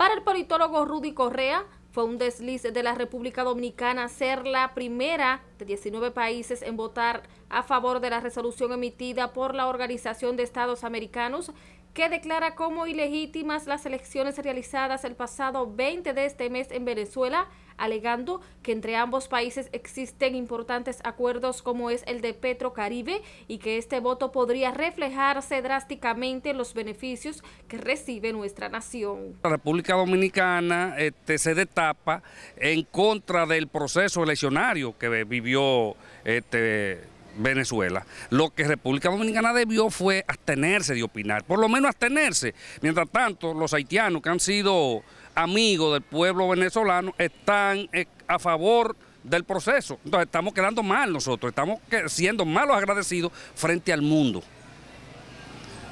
Para el politólogo Rudy Correa, fue un desliz de la República Dominicana ser la primera de 19 países en votar a favor de la resolución emitida por la Organización de Estados Americanos que declara como ilegítimas las elecciones realizadas el pasado 20 de este mes en Venezuela, alegando que entre ambos países existen importantes acuerdos como es el de Petrocaribe y que este voto podría reflejarse drásticamente en los beneficios que recibe nuestra nación. La República Dominicana este, se destapa en contra del proceso eleccionario que vivió este, Venezuela, lo que República Dominicana debió fue abstenerse de opinar, por lo menos abstenerse. Mientras tanto, los haitianos que han sido amigos del pueblo venezolano están eh, a favor del proceso. Entonces estamos quedando mal nosotros, estamos siendo malos agradecidos frente al mundo.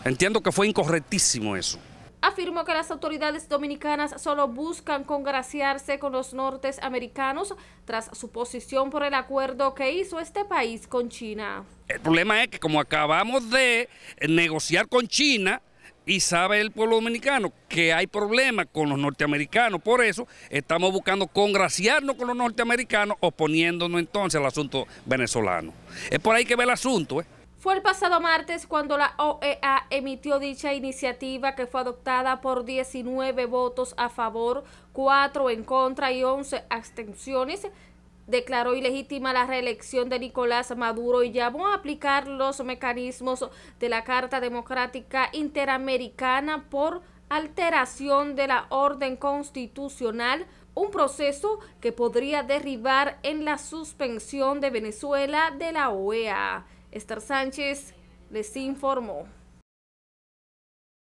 Entiendo que fue incorrectísimo eso afirmó que las autoridades dominicanas solo buscan congraciarse con los norteamericanos tras su posición por el acuerdo que hizo este país con China. El problema es que como acabamos de negociar con China, y sabe el pueblo dominicano que hay problemas con los norteamericanos. Por eso estamos buscando congraciarnos con los norteamericanos, oponiéndonos entonces al asunto venezolano. Es por ahí que ve el asunto. ¿eh? Fue el pasado martes cuando la OEA emitió dicha iniciativa que fue adoptada por 19 votos a favor, 4 en contra y 11 abstenciones. Declaró ilegítima la reelección de Nicolás Maduro y llamó a aplicar los mecanismos de la Carta Democrática Interamericana por alteración de la orden constitucional, un proceso que podría derribar en la suspensión de Venezuela de la OEA. Esther Sánchez les informó.